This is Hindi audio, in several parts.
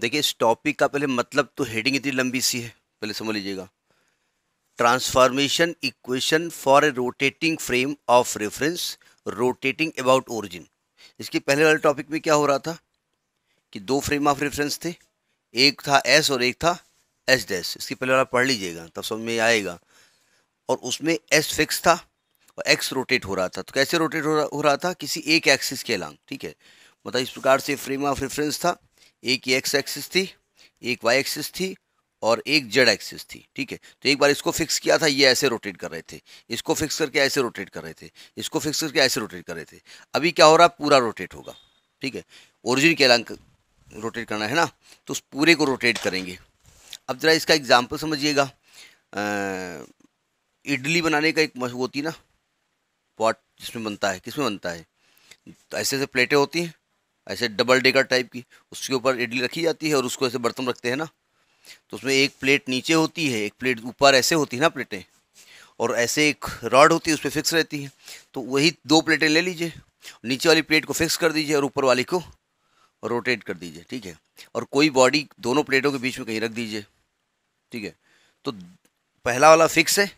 देखिए इस टॉपिक का पहले मतलब तो हेडिंग इतनी लंबी सी है पहले समझ लीजिएगा transformation equation for a rotating frame of reference rotating about origin इसके पहले वाले टॉपिक में क्या हो रहा था कि दो फ्रेम ऑफ रेफरेंस थे एक था एस और एक था एस डैश इसके पहले वाला पढ़ लीजिएगा तब समझ में आएगा और उसमें एस फिक्स था और एक्स रोटेट हो रहा था तो कैसे रोटेट हो रहा था किसी एक एक्सिस के अलांग ठीक है मतलब इस प्रकार से फ्रेम ऑफ रेफरेंस था एक ये एक्स एक्सिस थी एक वाई एक्सिस थी और एक जेड एक्सिस थी ठीक है तो एक बार इसको फिक्स किया था ये ऐसे रोटेट कर रहे थे इसको फिक्स करके ऐसे रोटेट कर रहे थे इसको फिक्स करके ऐसे रोटेट कर रहे थे अभी क्या हो रहा पूरा रोटेट होगा ठीक है ओरिजिन के अलांक रोटेट करना है ना तो उस पूरे को रोटेट करेंगे अब ज़रा इसका एग्जाम्पल समझिएगा इडली बनाने का एक होती ना पॉट जिसमें बनता है किसमें बनता है तो ऐसे ऐसे प्लेटें होती हैं ऐसे डबल डेकर टाइप की उसके ऊपर इडली रखी जाती है और उसको ऐसे बर्तन रखते हैं ना तो उसमें एक प्लेट नीचे होती है एक प्लेट ऊपर ऐसे होती है ना प्लेटें और ऐसे एक रॉड होती है उस पर फिक्स रहती है तो वही दो प्लेटें ले लीजिए नीचे वाली प्लेट को फिक्स कर दीजिए और ऊपर वाली को रोटेट कर दीजिए ठीक है और कोई बॉडी दोनों प्लेटों के बीच में कहीं रख दीजिए ठीक है तो पहला वाला फिक्स है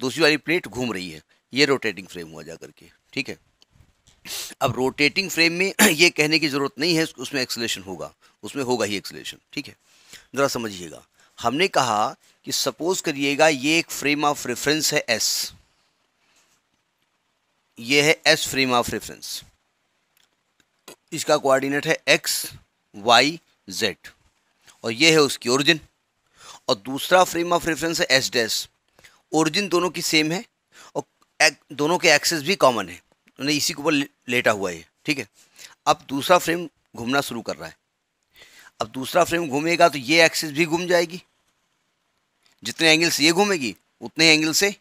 दूसरी वाली प्लेट घूम रही है ये रोटेटिंग फ्रेम हुआ जा करके ठीक है अब रोटेटिंग फ्रेम में ये कहने की ज़रूरत नहीं है उसमें एक्सलेशन होगा उसमें होगा ही एक्सलेशन ठीक है ज़रा समझिएगा हमने कहा कि सपोज करिएगा ये एक फ्रेम ऑफ रेफरेंस है एस ये है एस फ्रेम ऑफ रेफरेंस इसका कोऑर्डिनेट है एक्स वाई जेड और ये है उसकी ओरिजिन और दूसरा फ्रेम ऑफ रेफरेंस है एस डैस ओरिजिन दोनों की सेम है और दोनों के एक्सेस भी कॉमन है मैंने इसी के ऊपर लेटा हुआ है ठीक है अब दूसरा फ्रेम घूमना शुरू कर रहा है अब दूसरा फ्रेम घूमेगा तो ये एक्सिस भी घूम जाएगी जितने एंगल से ये घूमेगी उतने एंगल से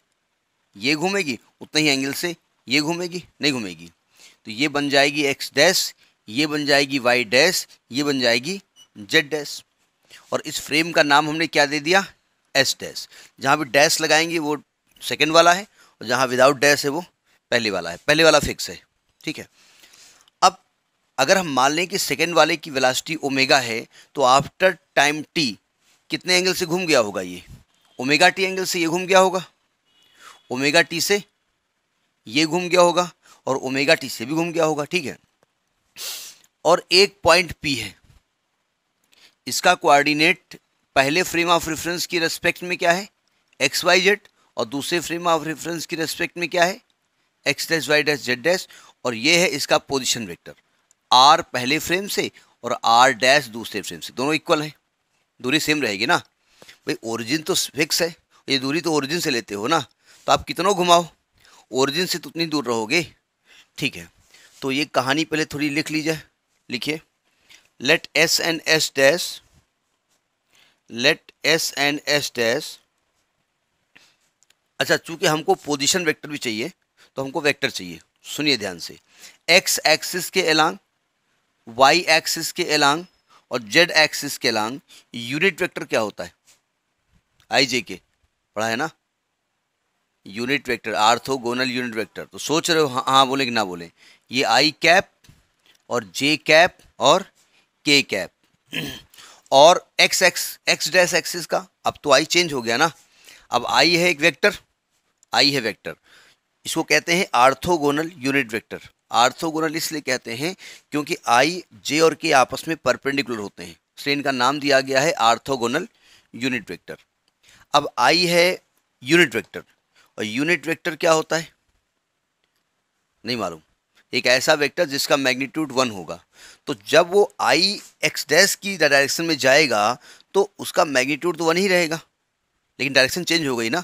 ये घूमेगी उतने ही एंगल से ये घूमेगी नहीं घूमेगी तो ये बन जाएगी एक्स डैश ये बन जाएगी वाई डैश ये बन जाएगी जेड डैश और इस फ्रेम का नाम हमने क्या दे दिया एस डैश जहाँ भी डैश लगाएंगे वो सेकेंड वाला है और जहाँ विदाउट डैश है वो पहले वाला है पहले वाला फिक्स है ठीक है अब अगर हम मान लें कि सेकेंड वाले की वेलासिटी ओमेगा है तो आफ्टर टाइम टी कितने एंगल से घूम गया होगा ये ओमेगा टी एंगल से ये घूम गया होगा ओमेगा टी से ये घूम गया होगा और ओमेगा टी से भी घूम गया होगा ठीक है और एक पॉइंट पी है इसका कोऑर्डिनेट पहले फ्रेम ऑफ रेफरेंस की रेस्पेक्ट में क्या है एक्स वाई जेड और दूसरे फ्रेम ऑफ रेफरेंस की रेस्पेक्ट में क्या है x dash Y dash Z dash और ये है इसका पोजिशन वेक्टर आर पहले फ्रेम से और आर डैश दूसरे फ्रेम से दोनों इक्वल है दूरी सेम रहेगी ना भाई ओरिजिन तो फिक्स है ये दूरी तो ओरिजिन से लेते हो ना तो आप कितना घुमाओ ओरिजिन से तो उतनी दूर रहोगे ठीक है तो ये कहानी पहले थोड़ी लिख लीजिए लिखिए let S and S dash let S and S dash अच्छा चूंकि हमको पोजिशन वैक्टर भी चाहिए तो हमको वेक्टर चाहिए सुनिए ध्यान से एक्स एक्सिस के एलांग वाई एक्सिस के एलांग और जेड एक्सिस के एलांग यूनिट वेक्टर क्या होता है आई जे के पढ़ा है ना unit vector orthogonal unit vector तो सोच रहे हो हाँ, हाँ बोले कि ना बोले ये आई कैप और जे कैप और के कैप और X X X dash axis का अब तो आई चेंज हो गया ना अब आई है एक वेक्टर आई है वेक्टर इसको कहते हैं आर्थोगोनल यूनिट वेक्टर आर्थोगोनल इसलिए कहते हैं क्योंकि आई जे और के आपस में परपेंडिकुलर होते हैं इसलिए इनका नाम दिया गया है आर्थोगोनल यूनिट वेक्टर अब आई है यूनिट वेक्टर और यूनिट वेक्टर क्या होता है नहीं मालूम एक ऐसा वेक्टर जिसका मैग्नीट्यूड वन होगा तो जब वो आई एक्स डैश की डायरेक्शन में जाएगा तो उसका मैग्नीट्यूड तो वन ही रहेगा लेकिन डायरेक्शन चेंज हो गई ना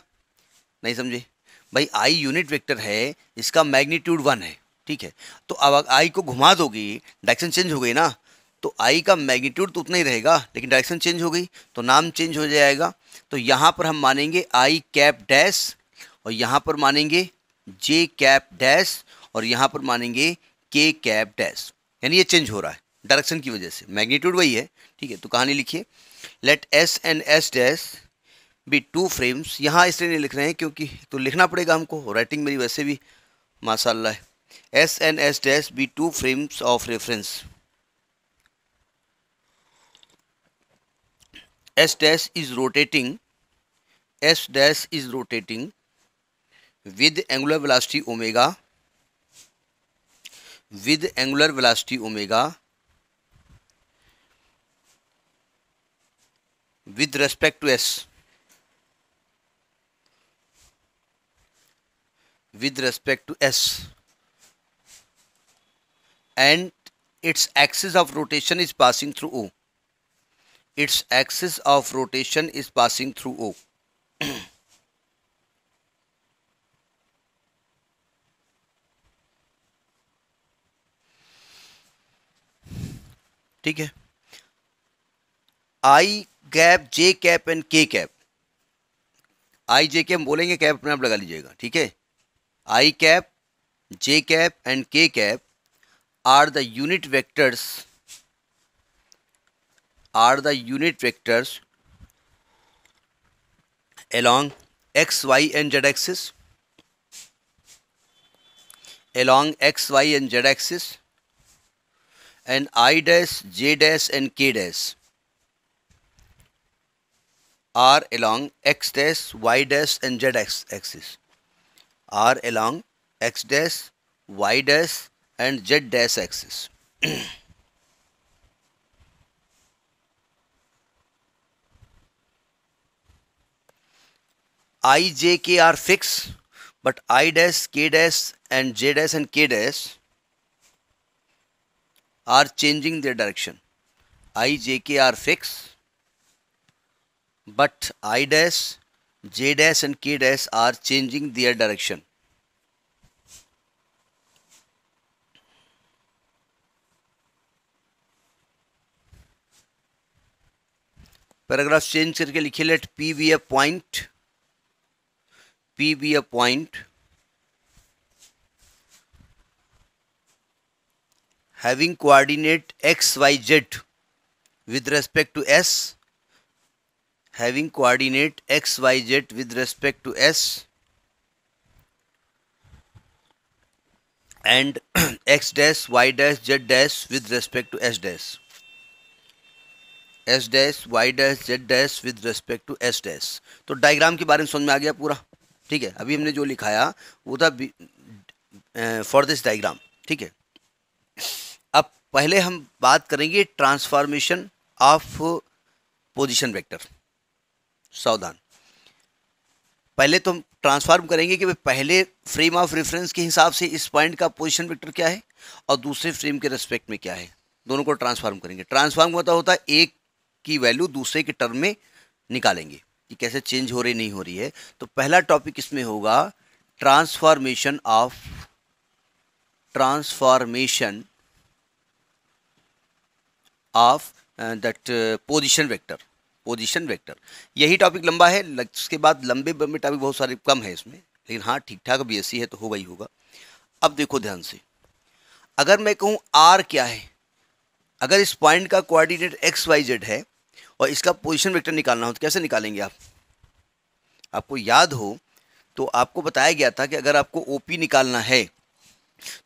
नहीं समझे भाई आई यूनिट वेक्टर है इसका मैग्नीट्यूड वन है ठीक है तो अब आई को घुमा दोगी डायरेक्शन चेंज हो गई ना तो आई का मैग्नीट्यूड तो उतना ही रहेगा लेकिन डायरेक्शन चेंज हो गई तो नाम चेंज हो जाएगा तो यहाँ पर हम मानेंगे आई कैप डैश और यहाँ पर मानेंगे जे कैप डैश और यहाँ पर मानेंगे के कैप डैश यानी ये चेंज हो रहा है डायरेक्शन की वजह से मैग्नीट्यूड वही है ठीक है तो कहानी लिखिए let S and S dash be two frames यहाँ इसलिए नहीं लिख रहे हैं क्योंकि तो लिखना पड़ेगा हमको राइटिंग मेरी वैसे भी माशाला है S and S dash be two frames of reference S dash is rotating S dash is rotating with angular velocity omega with angular velocity omega with respect to S with respect to S and its axis of rotation is passing through O. Its axis of rotation is passing through O. ठीक है I cap J cap and K cap I J cap बोलेंगे कैप अपने आप लगा लीजिएगा ठीक है i cap, j cap and k cap are the unit vectors are the unit vectors along x, y and z axis along x, y and z axis and i dash, j dash and k dash are along x dash, y dash and z axis are along x dash, y dash and z dash axis. i, j, k are fixed but i dash, k dash and j dash and k dash are changing their direction. i, j, k are fixed but i dash J dash and K dash are changing their direction. Paragraph change करके लिखे let P point a point P having coordinate x y z with respect to s having coordinate x y z with respect to s and x dash y dash z dash with respect to s dash s dash y dash z dash with respect to s dash तो डायग्राम के बारे में समझ में आ गया पूरा ठीक है अभी हमने जो लिखाया वो था फॉर दिस डायग्राम ठीक है अब पहले हम बात करेंगे ट्रांसफॉर्मेशन ऑफ पोजीशन वेक्टर सावधान पहले तो हम ट्रांसफार्म करेंगे कि पहले फ्रेम ऑफ रेफरेंस के हिसाब से इस पॉइंट का पोजिशन वेक्टर क्या है और दूसरे फ्रेम के रेस्पेक्ट में क्या है दोनों को ट्रांसफार्म करेंगे ट्रांसफार्म का तो होता है एक की वैल्यू दूसरे के टर्म में निकालेंगे कि कैसे चेंज हो रही नहीं हो रही है तो पहला टॉपिक इसमें होगा transformation of transformation of that position vector position vector यही टॉपिक लंबा है उसके बाद लंबे लंबे टॉपिक बहुत सारे कम है इसमें लेकिन हाँ ठीक ठाक बी एस सी है तो होगा ही होगा अब देखो ध्यान से अगर मैं कहूँ आर क्या है अगर इस पॉइंट का कोऑर्डिनेट एक्स वाई जेड है और इसका पोजिशन वेक्टर निकालना हो तो कैसे निकालेंगे आप आपको याद हो तो आपको बताया गया था कि अगर आपको ओ पी निकालना है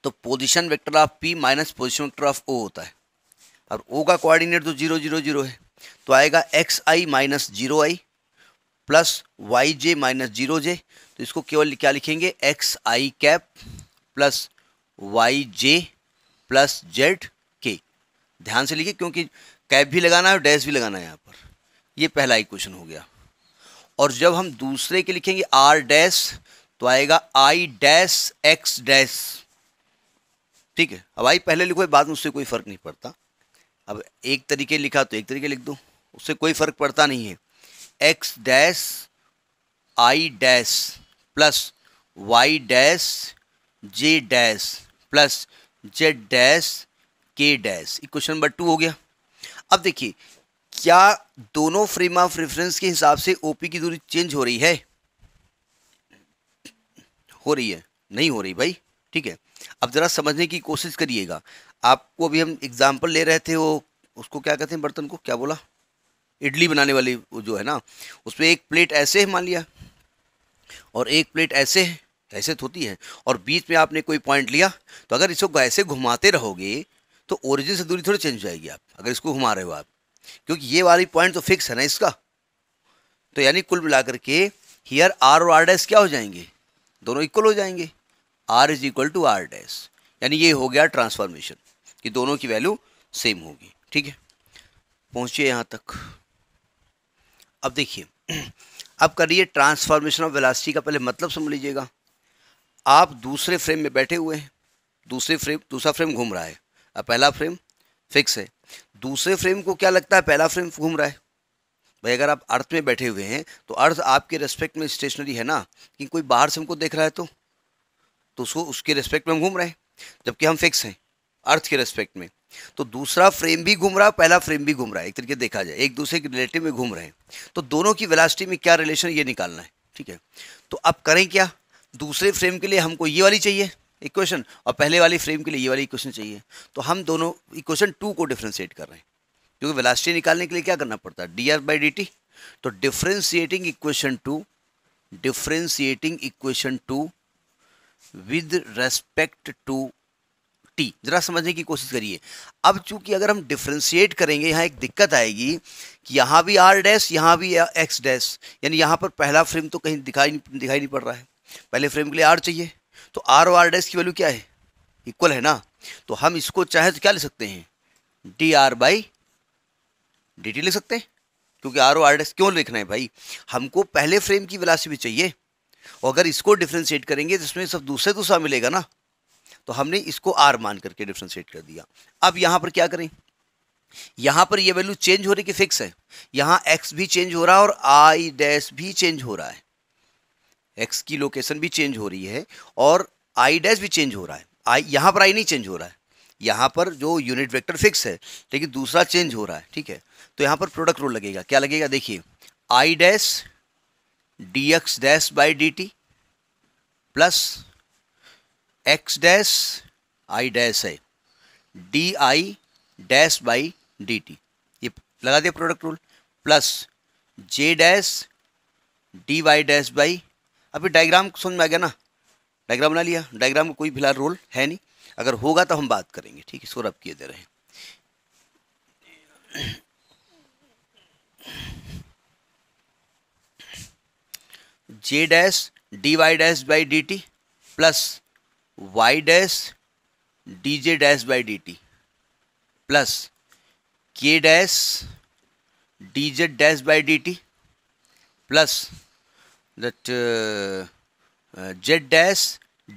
तो position vector of P minus position vector of O होता है और ओ का कोऑर्डिनेट तो जीरो जीरो जीरो है तो आएगा X I minus zero I plus Y J minus zero J तो इसको केवल क्या लिखेंगे X I cap plus Y J plus Z K ध्यान से लिखिए क्योंकि कैप भी लगाना है और डैश भी लगाना है यहाँ पर ये पहला क्वेश्चन हो गया और जब हम दूसरे के लिखेंगे आर डैश तो आएगा आई डैश एक्स डैश ठीक है अब आई पहले लिखो बाद में उससे कोई फर्क नहीं पड़ता अब एक तरीके लिखा तो एक तरीके लिख दो उससे कोई फ़र्क पड़ता नहीं है x dash I dash plus Y dash J dash plus Z dash के डैश क्वेश्चन नंबर टू हो गया अब देखिए क्या दोनों फ्रेम ऑफ रेफरेंस के हिसाब से ओपी की दूरी चेंज हो रही है हो रही है नहीं हो रही भाई ठीक है अब ज़रा समझने की कोशिश करिएगा आपको अभी हम एग्ज़ाम्पल ले रहे थे वो उसको क्या कहते हैं बर्तन को क्या बोला इडली बनाने वाली वो जो है ना उस पर एक प्लेट ऐसे है मान लिया और एक प्लेट ऐसे है तो ऐसे होती है और बीच में आपने कोई पॉइंट लिया तो अगर इसको ऐसे घुमाते रहोगे तो ओरिजिन से दूरी थोड़ी चेंज हो जाएगी आप अगर इसको घुमा रहे हो आप क्योंकि ये वाली पॉइंट तो फिक्स है ना इसका तो यानी कुल मिलाकर के हियर आर और आर डैस क्या हो जाएंगे दोनों इक्वल हो जाएंगे R is equal to R dash यानी ये हो गया ट्रांसफॉर्मेशन कि दोनों की वैल्यू सेम होगी ठीक है पहुंचिए यहाँ तक अब देखिए अब करिए ट्रांसफॉर्मेशन ऑफ वेलासिटी का पहले मतलब समझ लीजिएगा आप दूसरे फ्रेम में बैठे हुए हैं दूसरे फ्रेम दूसरा फ्रेम घूम रहा है अब पहला फ्रेम फिक्स है दूसरे फ्रेम को क्या लगता है पहला फ्रेम घूम रहा है भाई अगर आप अर्थ में बैठे हुए हैं तो अर्थ आपके रेस्पेक्ट में स्टेशनरी है ना कि कोई बाहर से हमको देख रहा है तो तो उसको उसके रेस्पेक्ट में हम घूम रहे हैं जबकि हम फिक्स हैं अर्थ के रेस्पेक्ट में तो दूसरा फ्रेम भी घूम रहा पहला फ्रेम भी घूम रहा है एक तरीके देखा जाए एक दूसरे के रिलेटिव में घूम रहे हैं तो दोनों की वेलासिटी में क्या रिलेशन ये निकालना है ठीक है तो अब करें क्या दूसरे फ्रेम के लिए हमको ये वाली चाहिए इक्वेशन और पहले वाली फ्रेम के लिए ये वाली इक्वेशन चाहिए तो हम दोनों इक्वेशन टू को डिफ्रेंशिएट कर रहे हैं क्योंकि वेलासिटी निकालने के लिए क्या करना पड़ता है D R by D T तो differentiating equation two differentiating equation two with respect to T ज़रा समझने की कोशिश करिए अब चूंकि अगर हम डिफ्रेंशिएट करेंगे यहाँ एक दिक्कत आएगी कि यहाँ भी आर डैस यहाँ भी एक्स डैस यानी यहाँ पर पहला फ्रेम तो कहीं दिखाई नहीं दिखाई नहीं पड़ रहा है पहले फ्रेम के लिए आर चाहिए तो आर और आर डैस की वैल्यू क्या है इक्वल है ना तो हम इसको चाहे तो क्या ले सकते हैं D are by D T ले सकते हैं क्योंकि आर ओ आर डैस क्यों लिखना है भाई हमको पहले फ्रेम की भी चाहिए और अगर इसको डिफ्रेंशिएट करेंगे तो इसमें सब दूसरे दूसरा तो मिलेगा ना तो हमने इसको आर मान करके डिफ्रेंशिएट कर दिया अब यहाँ पर क्या करें यहाँ पर ये वैल्यू चेंज हो रही कि फिक्स है यहाँ एक्स भी चेंज हो रहा है और आई डैश भी चेंज हो रहा है एक्स की लोकेशन भी चेंज हो रही है और आई डैश भी चेंज हो रहा है आई यहाँ पर आई नहीं चेंज हो रहा है यहाँ पर जो यूनिट वेक्टर फिक्स है लेकिन दूसरा चेंज हो रहा है ठीक है तो यहाँ पर प्रोडक्ट रूल लगेगा क्या लगेगा देखिए I dash D X dash by D T plus X dash I dash है D I dash by D T ये लगा दिया product rule plus J dash D Y dash by अभी डायग्राम समझ में आ गया ना डायग्राम बना लिया डायग्राम का कोई फिलहाल रोल है नहीं अगर होगा तो हम बात करेंगे ठीक है इसको किए दे रहे हैं J dash D Y dash by D T plus Y dash D J dash by D T plus के dash D Z dash by D T plus that Z dash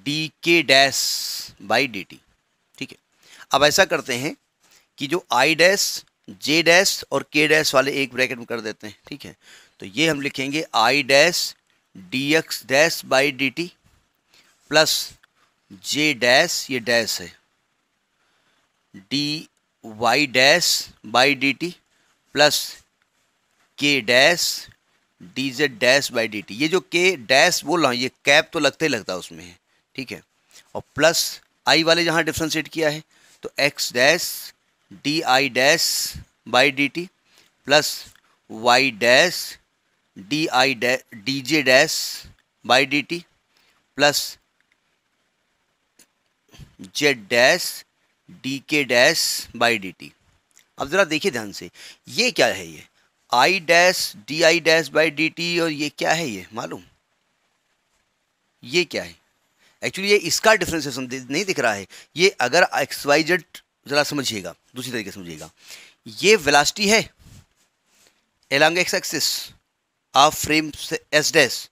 D K dash by D T ठीक है अब ऐसा करते हैं कि जो आई डैश जे डैश और के डैश वाले एक ब्रैकेट में कर देते हैं ठीक है तो ये हम लिखेंगे I dash D X dash by D T plus J dash ये डैश है D Y dash by D T plus के dash D Z dash by D T ये जो के डैश बोल रहा हूँ ये कैप तो लगता ही लगता है उसमें है ठीक है और प्लस आई वाले जहाँ डिफ्रेंशिएट किया है तो X dash D I dash by D T plus Y dash D I dash D J dash by D T plus Z dash D K dash by D T अब ज़रा देखिए ध्यान से ये क्या है ये I dash D I dash by D T और ये क्या है ये मालूम ये क्या है एक्चुअली ये इसका डिफ्रेंसिएशन नहीं दिख रहा है ये अगर एक्स वाई जेड ज़रा समझिएगा दूसरी तरीके से समझिएगा ये वेलासिटी है along X axis of frame से एस डैश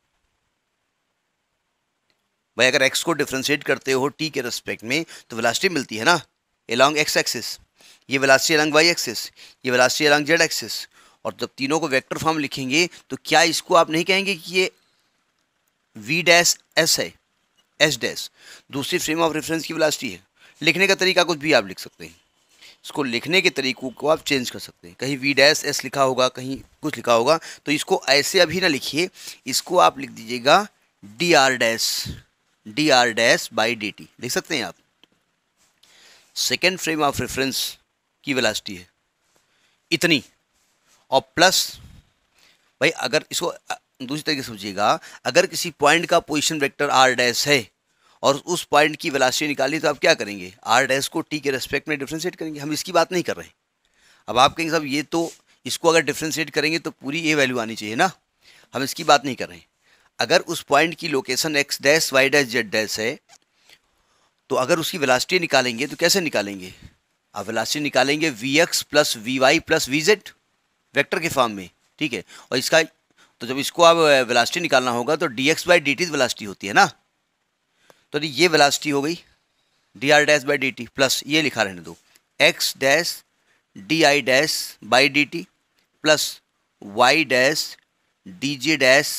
भाई अगर एक्स को डिफ्रेंशिएट करते हो टी के रेस्पेक्ट में तो वेलासिटी मिलती है ना अलॉन्ग एक्स एक्सिस ये वेलासिटी अलॉन्ग वाई एक्सिस ये वेलासिटी अलॉन्ग जेड एक्सिस और जब तीनों को वेक्टर फॉर्म लिखेंगे तो क्या इसको आप नहीं कहेंगे कि ये वी डैश एस है एस डैश दूसरी फ्रेम ऑफ रेफरेंस की वेलासिटी है लिखने का तरीका कुछ भी आप लिख सकते हैं इसको लिखने के तरीकों को आप चेंज कर सकते हैं कहीं वी डैश एस लिखा होगा कहीं कुछ लिखा होगा तो इसको ऐसे अभी ना लिखिए इसको आप लिख दीजिएगा D are dash D are dash by D T देख सकते हैं आप सेकेंड फ्रेम ऑफ रेफरेंस की वेलासिटी है इतनी और प्लस भाई अगर इसको दूसरी तरीके से समझिएगा अगर किसी पॉइंट का पोजीशन वेक्टर आर डैश है और उस पॉइंट की वेलासिटी निकाली तो आप क्या करेंगे आर डैश को टी के रेस्पेक्ट में डिफ्रेंशिएट करेंगे हम इसकी बात नहीं कर रहे अब आप कहेंगे साहब ये तो इसको अगर डिफ्रेंशिएट करेंगे तो पूरी ए वैल्यू आनी चाहिए ना हम इसकी बात नहीं कर रहे हैं अगर उस पॉइंट की location X dash Y dash Z dash है तो अगर उसकी वेलासिटी निकालेंगे तो कैसे निकालेंगे आप वेलासिटी निकालेंगे V X plus V Y plus V Z vector के फॉर्म में ठीक है और इसका तो जब इसको आप वेलासिटी निकालना होगा तो D X by D T velocity होती है ना तो ये वेलासिटी हो गई D R dash by D T plus ये लिखा रहने दो X dash D I dash by D T plus Y dash D J dash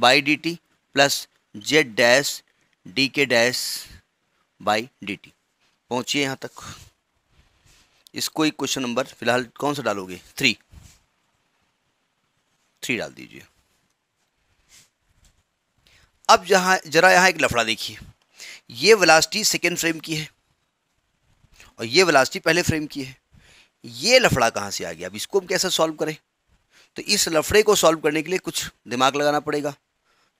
by D T plus Z dash D K dash by D T पहुँचिए यहाँ तक इसको ही क्वेश्चन नंबर फिलहाल कौन सा डालोगे थ्री थ्री डाल दीजिए अब जहाँ जरा यहाँ एक लफड़ा देखिए ये वेलासिटी सेकेंड फ्रेम की है और ये वेलासिटी पहले फ्रेम की है ये लफड़ा कहाँ से आ गया अब इसको हम कैसे सॉल्व करें तो इस लफड़े को सॉल्व करने के लिए कुछ दिमाग लगाना पड़ेगा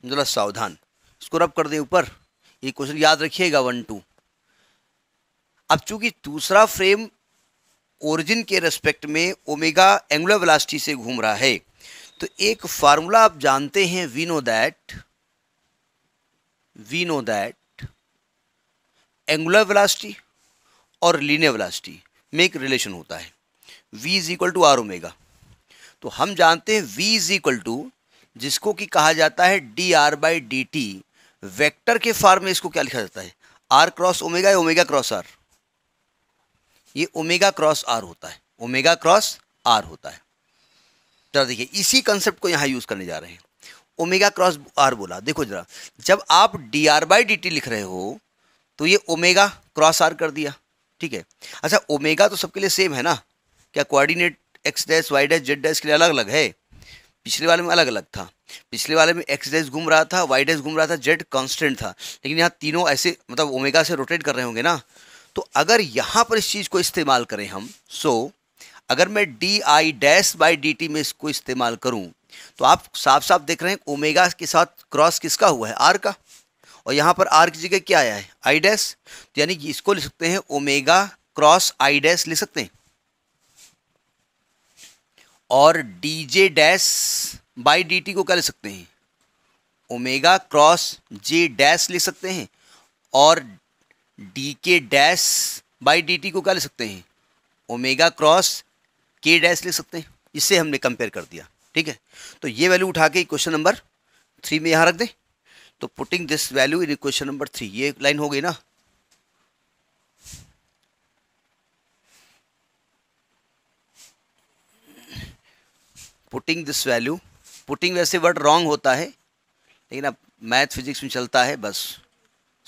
जरा सावधान इसको रब कर दे ऊपर ये क्वेश्चन याद रखिएगा वन टू अब चूंकि दूसरा फ्रेम ओरिजिन के रेस्पेक्ट में ओमेगा एंगुलर वेलोसिटी से घूम रहा है तो एक फार्मूला आप जानते हैं we know that we know that angular velocity और लीनियर वेलोसिटी में एक रिलेशन होता है v is equal to r omega तो हम जानते हैं v इज इक्वल टू जिसको कि कहा जाता है D R by D t vector के फॉर्म में इसको क्या लिखा जाता है आर क्रॉस ओमेगा या ओमेगा क्रॉस आर ये ओमेगा क्रॉस आर होता है ओमेगा क्रॉस आर होता है जरा देखिए इसी कंसेप्ट को यहाँ यूज़ करने जा रहे हैं ओमेगा क्रॉस आर बोला देखो जरा जब आप d are by D t लिख रहे हो तो ये ओमेगा क्रॉस आर कर दिया ठीक है अच्छा ओमेगा तो सबके लिए सेम है ना क्या coordinate x dash Y dash Z dash के लिए अलग अलग है पिछले वाले में अलग अलग था पिछले वाले में एक्स डैश घूम रहा था वाई डैश घूम रहा था जेड कॉन्स्टेंट था लेकिन यहाँ तीनों ऐसे मतलब ओमेगा से रोटेट कर रहे होंगे ना तो अगर यहाँ पर इस चीज़ को इस्तेमाल करें हम सो अगर मैं d I dash by D t में इसको इस्तेमाल करूँ तो आप साफ साफ देख रहे हैं ओमेगा के साथ क्रॉस किसका हुआ है आर का और यहाँ पर आर की जगह क्या आया है आई डैश तो यानी कि इसको लिख सकते हैं ओमेगा क्रॉस आई डैश लिख सकते हैं और d J dash by D t को क्या ले सकते हैं ओमेगा क्रॉस जे डैश ले सकते हैं और D K dash by D t को क्या ले सकते हैं ओमेगा क्रॉस के डैश ले सकते हैं इससे हमने कंपेयर कर दिया ठीक है तो ये वैल्यू उठा के क्वेश्चन नंबर थ्री में यहाँ रख दें तो putting this value in question number three ये लाइन हो गई ना पुटिंग दिस वैल्यू पुटिंग वैसे वर्ड रॉन्ग होता है लेकिन अब मैथ फिजिक्स में चलता है बस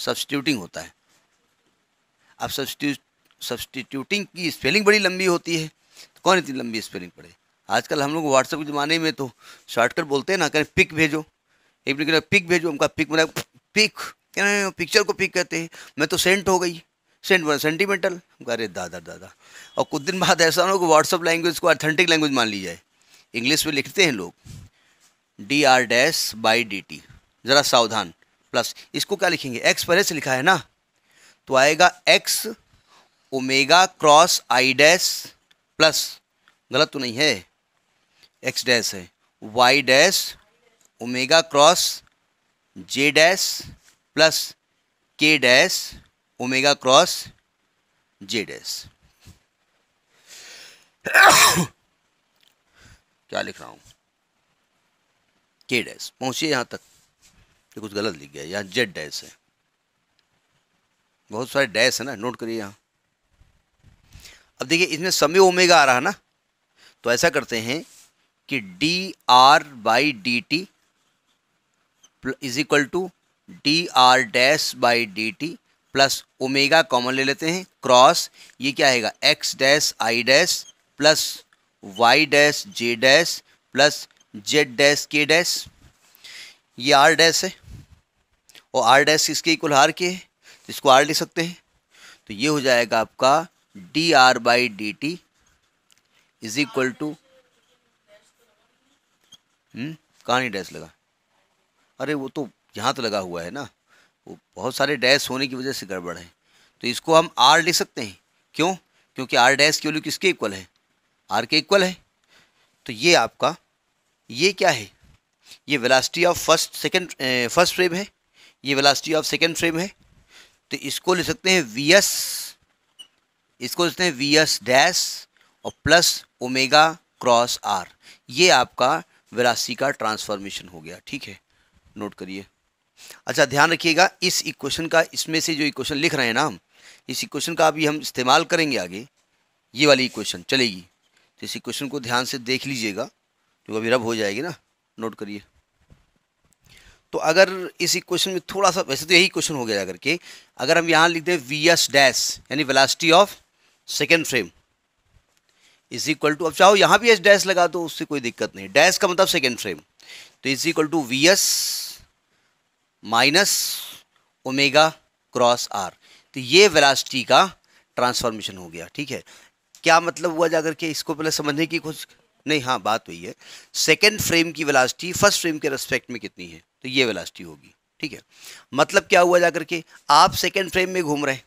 सब्सटीट्यूटिंग होता है अब सब्सटीट्यूट सब्सटीट्यूटिंग की स्पेलिंग बड़ी लंबी होती है तो कौन इतनी लंबी स्पेलिंग पड़े आजकल हम लोग व्हाट्सएप के ज़माने में तो शॉर्टकट बोलते हैं ना कहें पिक भेजो एक ने पिक भेजो उनका पिक बना पिक क्या पिक्चर को पिक कहते हैं मैं तो सेंट हो गई सेंट बना सेंटिमेंटल अरे दादा दादा और कुछ दिन बाद ऐसा ना हो कि व्हाट्सअप लैंग्वेज को ऑथेंटिक लैंग्वेज मान ली जाए इंग्लिश में लिखते हैं लोग d are dash by D t ज़रा सावधान प्लस इसको क्या लिखेंगे एक्स पहले से लिखा है ना तो आएगा x omega cross i dash plus गलत तो नहीं है एक्स डैश है y dash omega cross j dash plus के dash omega cross j dash क्या लिख रहा हूँ के डैस पहुँचिए यहाँ तक ये कुछ गलत लिख गया यहाँ जेड डैस है बहुत सारे डैस है ना नोट करिए यहाँ अब देखिए इसमें समय ओमेगा आ रहा है ना तो ऐसा करते हैं कि d are by D t is equal to d are dash by D T plus omega common ले लेते हैं क्रॉस ये क्या आएगा x dash i dash plus Y dash J dash plus Z dash के डैश ये आर डैश है और आर डैश इसके इक्वल हार के है तो इसको आर ले सकते हैं तो ये हो जाएगा आपका d are by D t is equal to नहीं डैश लगा अरे वो तो यहाँ तो लगा हुआ है ना वो बहुत सारे डैश होने की वजह से गड़बड़ है तो इसको हम आर ले सकते हैं क्यों क्योंकि आर डैश की वैल्यू किसके इक्वल है आर के इक्वल है तो ये आपका ये क्या है ये velocity of first second first frame है ये वेलासिटी ऑफ सेकेंड फ्रेम है तो इसको ले सकते हैं वी एस इसको लिखते हैं वी एस डैश और प्लस ओमेगा क्रॉस आर ये आपका वेलासिटी का ट्रांसफॉर्मेशन हो गया ठीक है नोट करिए अच्छा ध्यान रखिएगा इस इक्वेशन का इसमें से जो इक्वेशन लिख रहे हैं ना हम इस इक्वेशन का अभी हम इस्तेमाल करेंगे आगे ये वाली इक्वेशन चलेगी इसी क्वेश्चन को ध्यान से देख लीजिएगा जो अभी रब हो जाएगी ना नोट करिए तो अगर इसी क्वेश्चन में थोड़ा सा वैसे तो यही क्वेश्चन हो गया जाकर के अगर हम यहाँ लिख दें वी एस डैश यानी velocity of second frame is equal to अब चाहो यहाँ भी एस डैश लगा दो उससे कोई दिक्कत नहीं डैश का मतलब सेकेंड फ्रेम तो is equal to v s minus omega cross r तो ये वेलासिटी का ट्रांसफॉर्मेशन हो गया ठीक है क्या मतलब हुआ जाकर के इसको पहले समझने की कुछ नहीं हाँ बात वही तो है सेकेंड फ्रेम की वेलासिटी फर्स्ट फ्रेम के रेस्पेक्ट में कितनी है तो ये वेलासिटी होगी ठीक है मतलब क्या हुआ जाकर के आप सेकेंड फ्रेम में घूम रहे हैं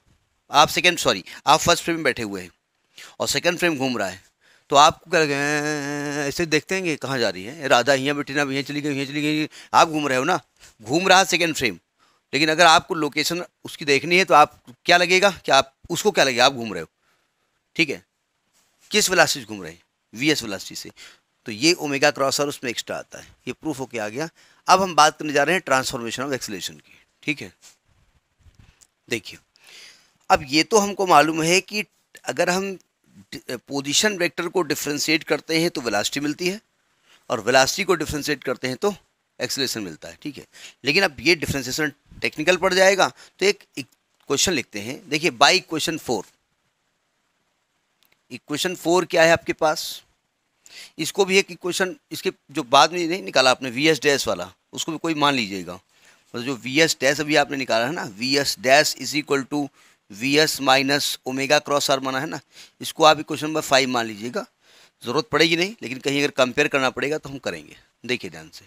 आप सेकेंड सॉरी आप फर्स्ट फ्रेम में बैठे हुए हैं और सेकेंड फ्रेम घूम रहा है तो आप कर गए ऐसे देखते हैं कि कहाँ जा रही है राधा यहाँ बैठी ना यहाँ चली गई यहाँ चली गई आप घूम रहे हो ना घूम रहा है सेकेंड फ्रेम लेकिन अगर आपको लोकेशन उसकी देखनी है तो आप क्या लगेगा कि आप उसको क्या लगेगा आप घूम रहे हो ठीक है किस वेलासिटी से घूम रहे हैं वी एस वेलासिटी से तो ये ओमेगा क्रॉस और उसमें एक्स्ट्रा आता है ये प्रूफ होके आ गया अब हम बात करने जा रहे हैं ट्रांसफॉर्मेशन ऑफ एक्सलेशन की ठीक है देखिए अब ये तो हमको मालूम है कि अगर हम पोजिशन वेक्टर को डिफ्रेंशिएट करते हैं तो वेलासिटी मिलती है और वेलासिटी को डिफ्रेंशिएट करते हैं तो एक्सलेशन मिलता है ठीक है लेकिन अब ये डिफ्रेंशिएशन टेक्निकल पड़ जाएगा तो एक क्वेश्चन लिखते हैं देखिए by question four equation four क्या है आपके पास इसको भी एक इक्वेशन इसके जो बाद में नहीं निकाला आपने वी एस डैश वाला उसको भी कोई मान लीजिएगा मतलब जो वी एस डैश अभी आपने निकाला है ना v s dash is equal to v s minus omega cross r माना है ना इसको आप इक्वेशन नंबर फाइव मान लीजिएगा ज़रूरत पड़ेगी नहीं लेकिन कहीं अगर कंपेयर करना पड़ेगा तो हम करेंगे देखिए ध्यान से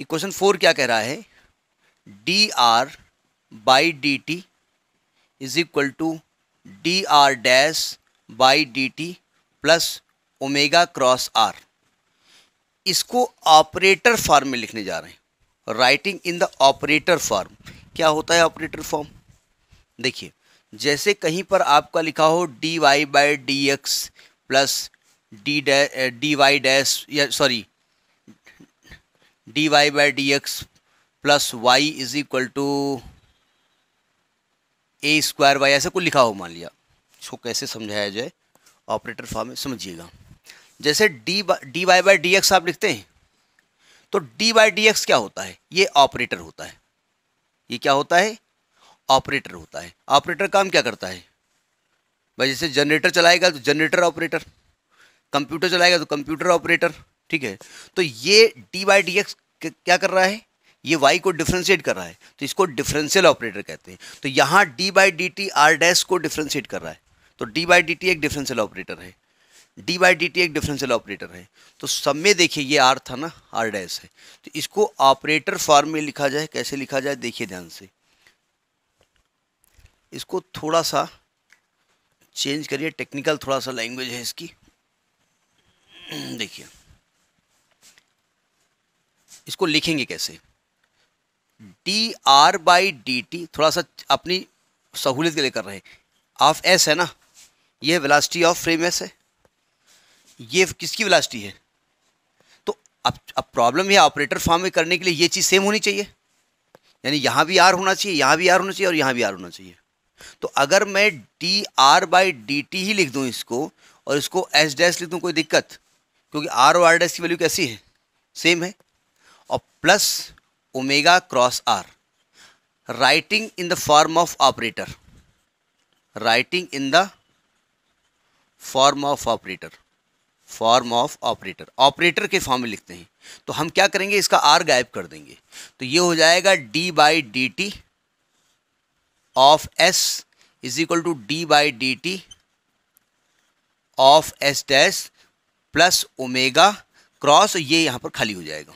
इक्वेशन फोर क्या कह रहा है D R by D t is equal to d are dash by D T plus omega cross r इसको ऑपरेटर फॉर्म में लिखने जा रहे हैं writing in the operator form क्या होता है ऑपरेटर फॉर्म देखिए जैसे कहीं पर आपका लिखा हो d y by d x plus d d Y dash या sorry d y by d x plus y is equal to a square y ऐसा कुछ लिखा हो मान लिया इसको कैसे समझाया जाए ऑपरेटर फॉर्म में समझिएगा जैसे d d y by d x आप लिखते हैं तो डी बाई डी एक्स क्या होता है ये ऑपरेटर होता है ये क्या होता है ऑपरेटर होता है ऑपरेटर काम क्या करता है भाई जैसे जनरेटर चलाएगा तो जनरेटर ऑपरेटर कंप्यूटर चलाएगा तो कंप्यूटर ऑपरेटर ठीक है तो ये डी बाई डी एक्स क्या कर रहा है ये वाई को डिफ्रेंशिएट कर रहा है तो इसको डिफरेंशियल ऑपरेटर कहते हैं तो यहाँ d by D t r dash को डिफ्रेंशिएट कर रहा है तो डी बाई डी टी एक डिफरेंशियल ऑपरेटर है डी बाई डी टी एक डिफरेंशियल ऑपरेटर है तो सब में देखिए ये आर था ना आर डैश है तो इसको ऑपरेटर फॉर्म में लिखा जाए कैसे लिखा जाए देखिए ध्यान से इसको थोड़ा सा चेंज करिए टेक्निकल थोड़ा सा लैंग्वेज है इसकी देखिए इसको लिखेंगे कैसे d are by D t थोड़ा सा अपनी सहूलियत के लिए कर रहे हैं ऑफ एस है ना ये वेलासिटी ऑफ फ्रेम एस है ये किसकी वेलासिटी है तो अब अब प्रॉब्लम यह ऑपरेटर फॉर्म में करने के लिए ये चीज़ सेम होनी चाहिए यानी यहाँ भी आर होना चाहिए यहाँ भी आर होना चाहिए और यहाँ भी आर होना चाहिए तो अगर मैं d are by D t ही लिख दूँ इसको और इसको एस डैश लिख दूँ कोई दिक्कत क्योंकि आर और आर डैश की वैल्यू कैसी है सेम है और plus omega cross r writing in the form of operator writing in the form of operator form of operator operator के फॉर्म में लिखते हैं तो हम क्या करेंगे इसका आर गायब कर देंगे तो ये हो जाएगा d by D t of s is equal to d by D t of s dash plus omega cross ये यहाँ पर खाली हो जाएगा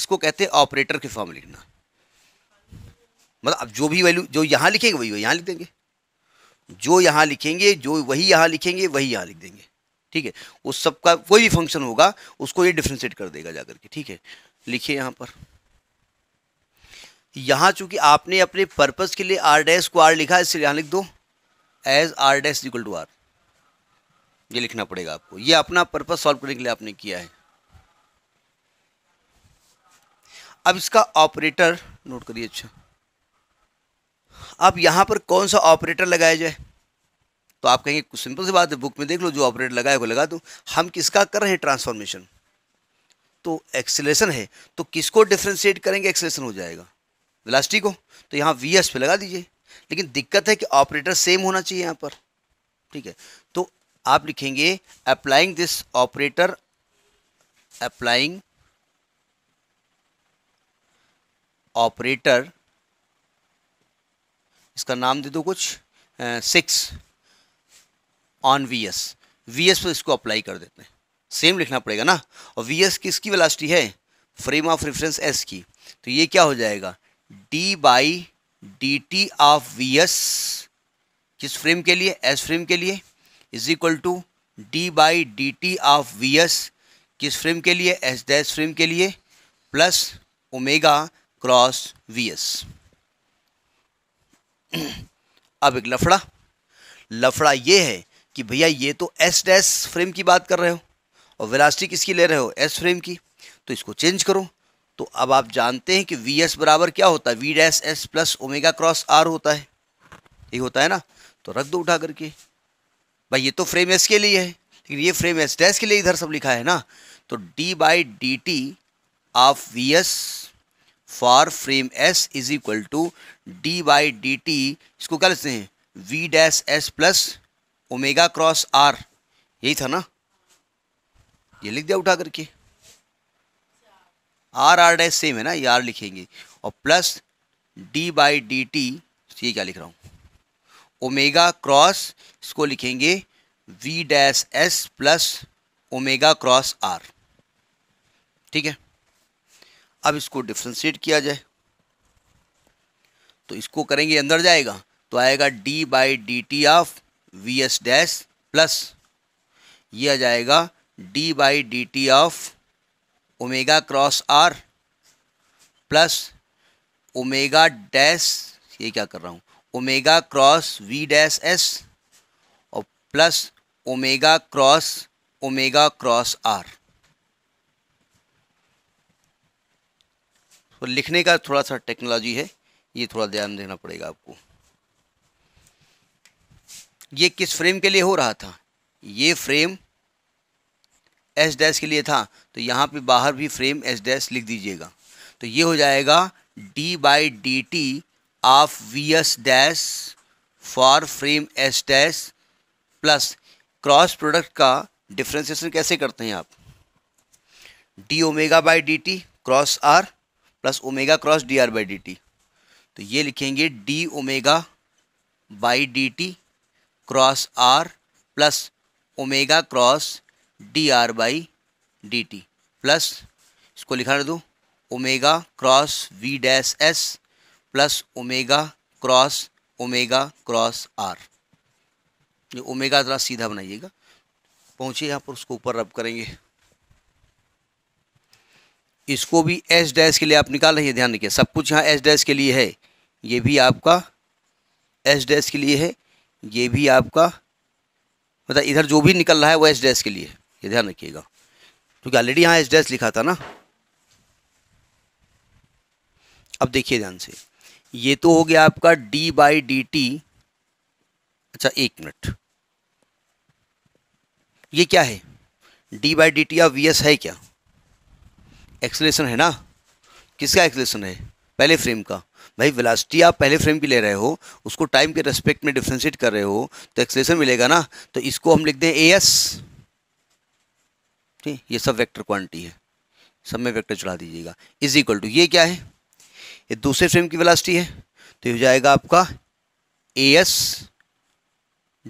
इसको कहते हैं ऑपरेटर के फॉर्म लिखना मतलब अब जो भी वैल्यू जो यहाँ लिखेंगे वही यहाँ लिख देंगे जो यहाँ लिखेंगे जो वही यहाँ लिखेंगे वही यहाँ लिख देंगे ठीक है उस सब का कोई भी फंक्शन होगा उसको ये डिफ्रेंशिएट कर देगा जाकर के ठीक है लिखिए यहाँ पर यहाँ चूंकि आपने अपने पर्पज़ के लिए आर डैश को आर लिखा इसलिए यहाँ लिख दो as r dash equal to r ये लिखना पड़ेगा आपको ये अपना पर्पज़ सॉल्व करने के लिए आपने किया है अब इसका ऑपरेटर नोट करिए अच्छा अब यहाँ पर कौन सा ऑपरेटर लगाया जाए तो आप कहेंगे सिंपल सी बात है बुक में देख लो जो ऑपरेटर लगाए वो लगा दूँ हम किसका कर रहे हैं ट्रांसफॉर्मेशन तो एक्सेलेशन है तो किसको डिफ्रेंशिएट करेंगे एक्सेलेशन हो जाएगा वेलोसिटी को तो यहाँ वी एस पे लगा दीजिए लेकिन दिक्कत है कि ऑपरेटर सेम होना चाहिए यहाँ पर ठीक है तो आप लिखेंगे applying this operator applying operator इसका नाम दे दो कुछ six on v s v s पर इसको अप्लाई कर देते हैं सेम लिखना पड़ेगा ना और वी एस किसकी वेलासिटी है फ्रेम ऑफ रेफरेंस एस की तो ये क्या हो जाएगा d by D t of v s किस फ्रेम के लिए एस फ्रेम के लिए is equal to d by D t of v s किस फ्रेम के लिए एस डैश फ्रेम के लिए plus omega cross v s अब एक लफड़ा लफड़ा ये है कि भैया ये तो एस डैस फ्रेम की बात कर रहे हो और वेलास्टिक किसकी ले रहे हो एस फ्रेम की तो इसको चेंज करो तो अब आप जानते हैं कि वी एस बराबर क्या होता है v dash s plus omega cross r होता है ये होता है ना तो रख दो उठा करके भाई ये तो फ्रेम एस के लिए है लेकिन ये फ्रेम एस डैस के लिए इधर सब लिखा है ना तो d by D t of v s for frame s is equal to d by D t इसको क्या लिखते हैं v dash s plus omega cross r यही था ना ये लिख दिया उठा करके आर आर डैश सेम है ना ये आर लिखेंगे और plus d by D T ये क्या लिख रहा हूँ ओमेगा क्रॉस इसको लिखेंगे v dash s plus omega cross r ठीक है अब इसको डिफ्रेंशिएट किया जाए तो इसको करेंगे अंदर जाएगा तो आएगा d by D t of v s dash plus ये आ जाएगा d by D t of omega cross r plus omega dash ये क्या कर रहा हूँ omega cross v dash s और plus omega cross omega cross r तो लिखने का थोड़ा सा टेक्नोलॉजी है ये थोड़ा ध्यान देना पड़ेगा आपको ये किस फ्रेम के लिए हो रहा था ये फ्रेम एस डैश के लिए था तो यहाँ पे बाहर भी फ्रेम एस डैश लिख दीजिएगा तो ये हो जाएगा d by D t of v s dash for frame s dash plus cross product का डिफ्रेंसिएशन कैसे करते हैं आप d omega by D t cross r plus omega cross d are by D T तो ये लिखेंगे d omega by D t cross r plus omega cross d are by D T plus इसको लिखा दो omega cross v dash s plus omega cross omega cross r ये ओमेगा ज़रा सीधा बनाइएगा पहुँचिए यहाँ पर उसको ऊपर रब करेंगे इसको भी एस डैश के लिए आप निकाल रही है ध्यान रखिए सब कुछ यहाँ एस डैश के लिए है ये भी आपका एस डैश के लिए है ये भी आपका मतलब इधर जो भी निकल रहा है वो एस डैश के लिए ये ध्यान रखिएगा क्योंकि ऑलरेडी यहाँ एस डैश लिखा था ना अब देखिए ध्यान से ये तो हो गया आपका डी बाई डी टी अच्छा एक मिनट ये क्या है डी बाई डी टी या वी एस है क्या एक्सलेशन है ना किसका एक्सलेशन है पहले फ्रेम का भाई वेलासिटी आप पहले फ्रेम की ले रहे हो उसको टाइम के रेस्पेक्ट में डिफ्रेंशिएट कर रहे हो तो एक्सलेशन मिलेगा ना तो इसको हम लिख दें ए एस ठीक ये सब वेक्टर क्वांटिटी है सब में वेक्टर चढ़ा दीजिएगा इज इक्वल टू ये क्या है ये दूसरे फ्रेम की वेलासिटी है तो ये हो जाएगा आपका ए एस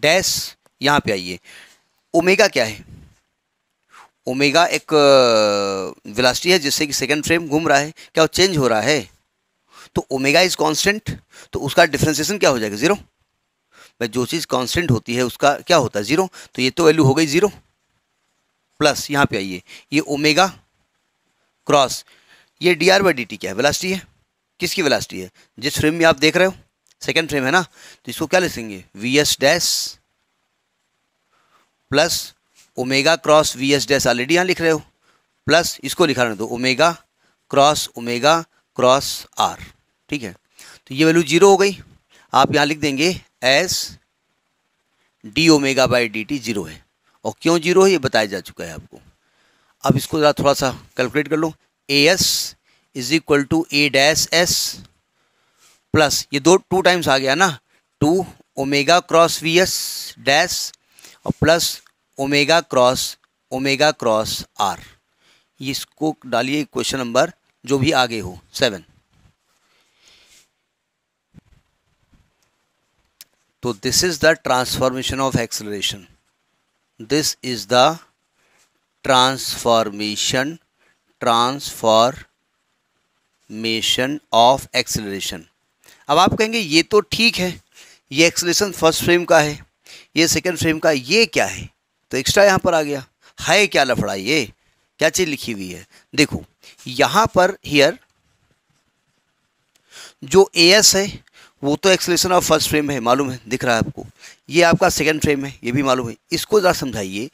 डैश यहाँ पे आइए ओमेगा क्या है ओमेगा एक वेलोसिटी है जिससे कि सेकंड फ्रेम घूम रहा है क्या वो चेंज हो रहा है तो ओमेगा इज कांस्टेंट तो उसका डिफ्रेंसिएशन क्या हो जाएगा ज़ीरो भाई जो चीज़ कांस्टेंट होती है उसका क्या होता है ज़ीरो तो ये तो वैल्यू हो गई ज़ीरो प्लस यहाँ पे आइए ये ओमेगा क्रॉस ये d are by D t क्या है वेलासिटी है किसकी वेलासिटी है जिस फ्रेम में आप देख रहे हो सेकेंड फ्रेम है ना तो इसको क्या लिखेंगे v s dash plus omega cross v s dash already यहाँ लिख रहे हो प्लस इसको लिखा रहे दो omega cross omega cross r ठीक है तो ये वैल्यू जीरो हो गई आप यहाँ लिख देंगे s d omega by D t zero है और क्यों जीरो है ये बताया जा चुका है आपको अब इसको ज़रा थोड़ा सा कैलकुलेट कर लो a s is equal to a dash s plus ये दो टू टाइम्स आ गया ना two omega cross v s dash और plus omega cross omega cross r इसको डालिए क्वेश्चन नंबर जो भी आगे हो सेवन तो this is the transformation of acceleration this is the transformation transformation of acceleration अब आप कहेंगे ये तो ठीक है ये एक्सलेशन फर्स्ट फ्रेम का है ये सेकेंड फ्रेम का ये क्या है तो एक्स्ट्रा यहाँ पर आ गया है क्या लफड़ा ये क्या चीज़ लिखी हुई है देखो यहाँ पर हियर जो ए एस है वो तो एक्सलेशन ऑफ फर्स्ट फ्रेम है मालूम है दिख रहा है आपको ये आपका सेकंड फ्रेम है ये भी मालूम है इसको ज़रा समझाइए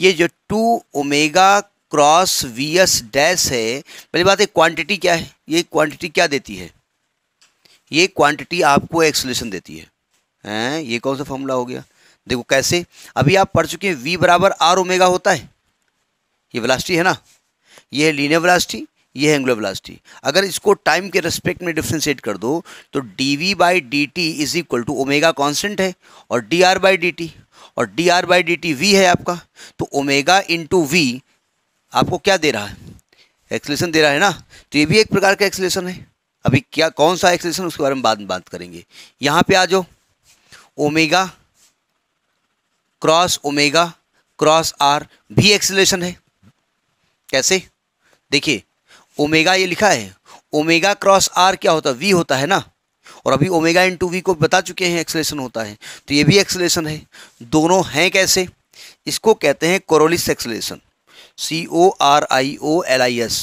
ये जो two omega cross v s dash है पहली बात है क्वांटिटी क्या है ये क्वांटिटी क्या देती है ये क्वांटिटी आपको एक्सलेशन देती है ये कौन सा फॉर्मूला हो गया देखो कैसे अभी आप पढ़ चुके हैं वी बराबर आर ओमेगा होता है ये वेलासिटी है ना ये है लीनियर वेलासिटी ये है एंगुलर वेलासिटी अगर इसको टाइम के रेस्पेक्ट में डिफ्रेंशिएट कर दो तो d v by D t is equal to omega constant है और d are by D T और d are by D t v है आपका तो ओमेगा इंटू वी आपको क्या दे रहा है एक्सलेशन दे रहा है ना तो ये भी एक प्रकार का एक्सलेशन है अभी क्या कौन सा एक्सलेशन उसके बारे में बाद में बात करेंगे यहाँ पे आ जाओ omega cross omega cross r भी एक्सेलेशन है कैसे देखिए ओमेगा ये लिखा है ओमेगा क्रॉस आर क्या होता है वी होता है ना और अभी ओमेगा इन टू वी को बता चुके हैं एक्सलेशन होता है तो ये भी एक्सलेशन है दोनों हैं कैसे इसको कहते हैं Coriolis acceleration C O R I O L I S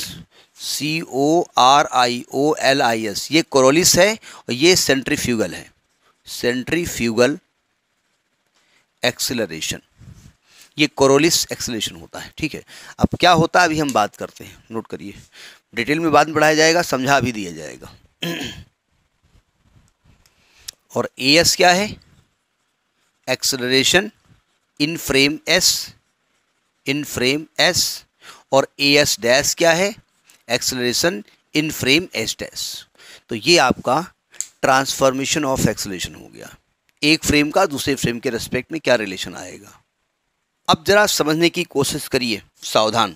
C O R I O L I S ये कोरोलिस है और ये सेंट्रीफ्यूगल है सेंट्रीफ्यूगल एक्सिलरेशन ये कोरोलिस एक्सिलेशन होता है ठीक है अब क्या होता है अभी हम बात करते हैं नोट करिए डिटेल में बाद में पढ़ाया जाएगा समझा भी दिया जाएगा और ए एस क्या है acceleration in frame s in frame s और ए एस डैस क्या है acceleration in frame s dash तो ये आपका ट्रांसफॉर्मेशन ऑफ एक्सलेशन हो गया एक फ्रेम का दूसरे फ्रेम के रेस्पेक्ट में क्या रिलेशन आएगा अब ज़रा समझने की कोशिश करिए सावधान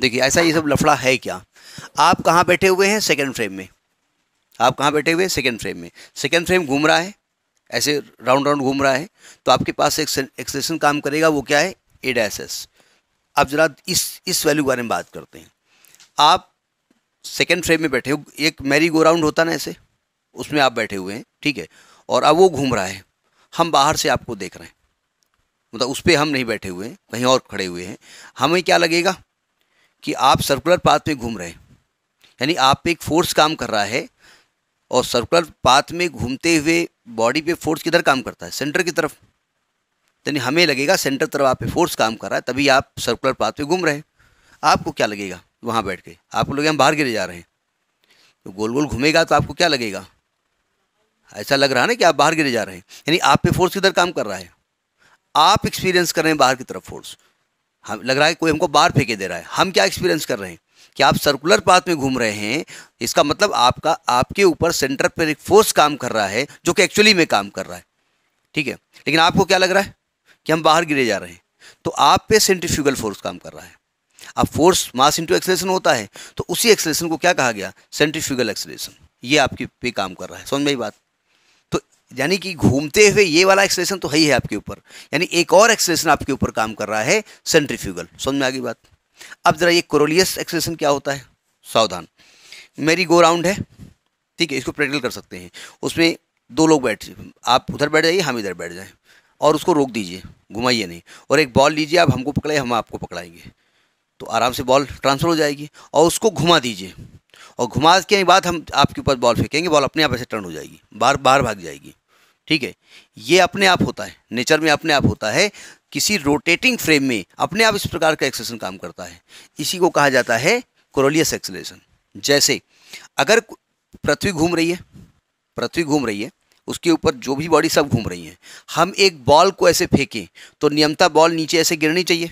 देखिए ऐसा ये सब लफड़ा है क्या आप कहाँ बैठे हुए हैं सेकेंड फ्रेम में आप कहाँ बैठे हुए हैं सेकेंड फ्रेम में सेकेंड फ्रेम घूम रहा है ऐसे राउंड राउंड घूम रहा है तो आपके पास एक एक्सप्रेशन काम करेगा वो क्या है ए डैस एस अब ज़रा इस इस वैल्यू के बारे में बात करते हैं आप सेकेंड फ्रेम में बैठे हो एक मैरी गो राउंड होता ना ऐसे उसमें आप बैठे हुए हैं ठीक है और अब वो घूम रहा है हम बाहर से आपको देख रहे हैं मतलब उस पर हम नहीं बैठे हुए हैं कहीं और खड़े हुए हैं हमें क्या लगेगा कि आप सर्कुलर पाथ में घूम रहे हैं यानी आप पे एक फोर्स काम कर रहा है और सर्कुलर पाथ में घूमते हुए बॉडी पे फोर्स किधर काम करता है सेंटर की तरफ यानी हमें लगेगा सेंटर तरफ आप पे फोर्स काम कर रहा है तभी आप सर्कुलर पाथ में घूम रहे हैं आपको क्या लगेगा वहाँ बैठ के आपको लगे हम बाहर गिरे जा रहे हैं तो गोल गोल घूमेगा तो आपको क्या लगेगा ऐसा लग रहा है ना कि आप बाहर गिरे जा रहे हैं यानी आप पे फोर्स किधर काम कर रहा है आप एक्सपीरियंस कर रहे हैं बाहर की तरफ फोर्स हम लग रहा है कोई हमको बाहर फेंके दे रहा है हम क्या एक्सपीरियंस कर रहे हैं कि आप सर्कुलर पाथ में घूम रहे हैं इसका मतलब आपका आपके ऊपर सेंटर पर एक फोर्स काम कर रहा है जो कि एक्चुअली में काम कर रहा है ठीक है लेकिन आपको क्या लग रहा है कि हम बाहर गिरे जा रहे हैं तो आप पे सेंट्रीफ्यूगल फोर्स काम कर रहा है अब फोर्स मास इंटू एक्सलेशन होता है तो उसी एक्सलेशन को क्या कहा गया सेंट्रीफ्यूगल एक्सलेशन ये आपके पे काम कर रहा है समझ में ही बात यानी कि घूमते हुए ये वाला एक्सलेशन तो है ही है आपके ऊपर यानी एक और एक्सलेशन आपके ऊपर काम कर रहा है सेंट्रीफ्यूगल समझ में आ गई बात अब ज़रा ये कोरोलियस एक्सलेशन क्या होता है सावधान मेरी गो राउंड है ठीक है इसको प्रैक्टिकल कर सकते हैं उसमें दो लोग बैठ आप उधर बैठ जाइए हम इधर बैठ जाएँ और उसको रोक दीजिए घुमाइए नहीं और एक बॉल लीजिए आप हमको पकड़ाइए हम आपको पकड़ाएंगे तो आराम से बॉल ट्रांसफ़र हो जाएगी और उसको घुमा दीजिए और घुमा के बाद हम आपके ऊपर बॉल फेंकेंगे बॉल अपने आप ऐसे टर्न हो जाएगी बार बार भाग जाएगी ठीक है ये अपने आप होता है नेचर में अपने आप होता है किसी रोटेटिंग फ्रेम में अपने आप इस प्रकार का एक्सेलेशन काम करता है इसी को कहा जाता है क्रोलियस एक्सेलेशन जैसे अगर पृथ्वी घूम रही है पृथ्वी घूम रही है उसके ऊपर जो भी बॉडी सब घूम रही हैं हम एक बॉल को ऐसे फेंकें तो नियमता बॉल नीचे ऐसे गिरनी चाहिए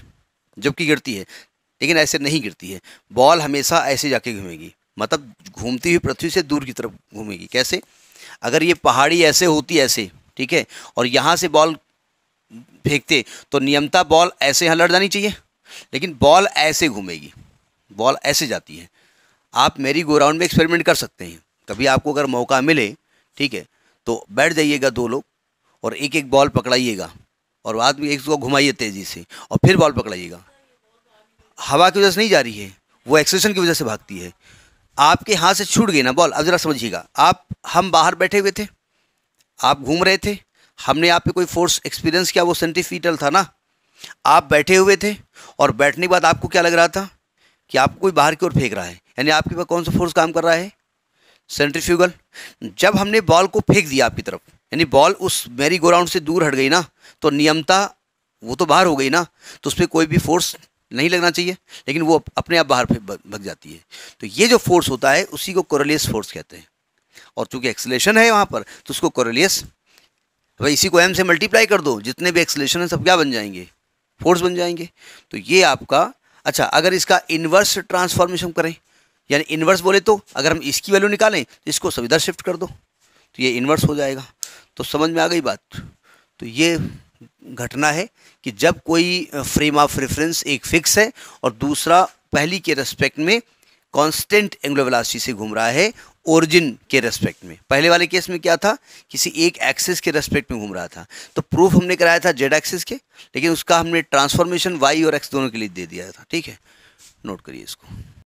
जबकि गिरती है लेकिन ऐसे नहीं गिरती है बॉल हमेशा ऐसे जाके घूमेगी मतलब घूमती हुई पृथ्वी से दूर की तरफ घूमेगी कैसे अगर ये पहाड़ी ऐसे होती ऐसे ठीक है और यहाँ से बॉल फेंकते तो नियमता बॉल ऐसे यहाँ लड़ जानी चाहिए लेकिन बॉल ऐसे घूमेगी बॉल ऐसे जाती है आप मेरी गोराउंड में एक्सपेरिमेंट कर सकते हैं कभी आपको अगर मौका मिले ठीक है तो बैठ जाइएगा दो लोग और एक एक बॉल पकड़ाइएगा और बाद में एक दो घुमाइए तेज़ी से और फिर बॉल पकड़ाइएगा हवा की वजह से नहीं जा रही है वो एक्सेशन की वजह से भागती है आपके हाथ से छूट गई ना बॉल अब ज़रा समझिएगा आप हम बाहर बैठे हुए थे आप घूम रहे थे हमने आप पे कोई फोर्स एक्सपीरियंस किया वो सेंटिफिटल था ना आप बैठे हुए थे और बैठने के बाद आपको क्या लग रहा था कि आपको कोई बाहर की ओर फेंक रहा है यानी आपके पास कौन सा फोर्स काम कर रहा है सेंट्रीफ्यूगल जब हमने बॉल को फेंक दिया आपकी तरफ यानी बॉल उस मेरी गोराउंड से दूर हट गई ना तो नियमता वो तो बाहर हो गई ना तो उस पर कोई भी फोर्स नहीं लगना चाहिए लेकिन वो अपने आप बाहर भग जाती है तो ये जो फोर्स होता है उसी को कोरलियस फोर्स कहते हैं और चूंकि एक्सलेशन है वहाँ पर तो उसको कोरलियस तो भाई इसी को एम से मल्टीप्लाई कर दो जितने भी एक्सलेशन है सब क्या बन जाएंगे फोर्स बन जाएंगे तो ये आपका अच्छा अगर इसका इन्वर्स ट्रांसफॉर्मेशन करें यानी इन्वर्स बोले तो अगर हम इसकी वैल्यू निकालें तो इसको सब इधर शिफ्ट कर दो तो ये इन्वर्स हो जाएगा तो समझ में आ गई बात तो ये घटना है कि जब कोई फ्रेम ऑफ रेफरेंस एक फिक्स है और दूसरा पहली के रेस्पेक्ट में कांस्टेंट एंगुलर वेलोसिटी से घूम रहा है ओरिजिन के रेस्पेक्ट में पहले वाले केस में क्या था किसी एक एक्सिस के रेस्पेक्ट में घूम रहा था तो प्रूफ हमने कराया था जेड एक्सिस के लेकिन उसका हमने ट्रांसफॉर्मेशन वाई और एक्स दोनों के लिए दे दिया था ठीक है नोट करिए इसको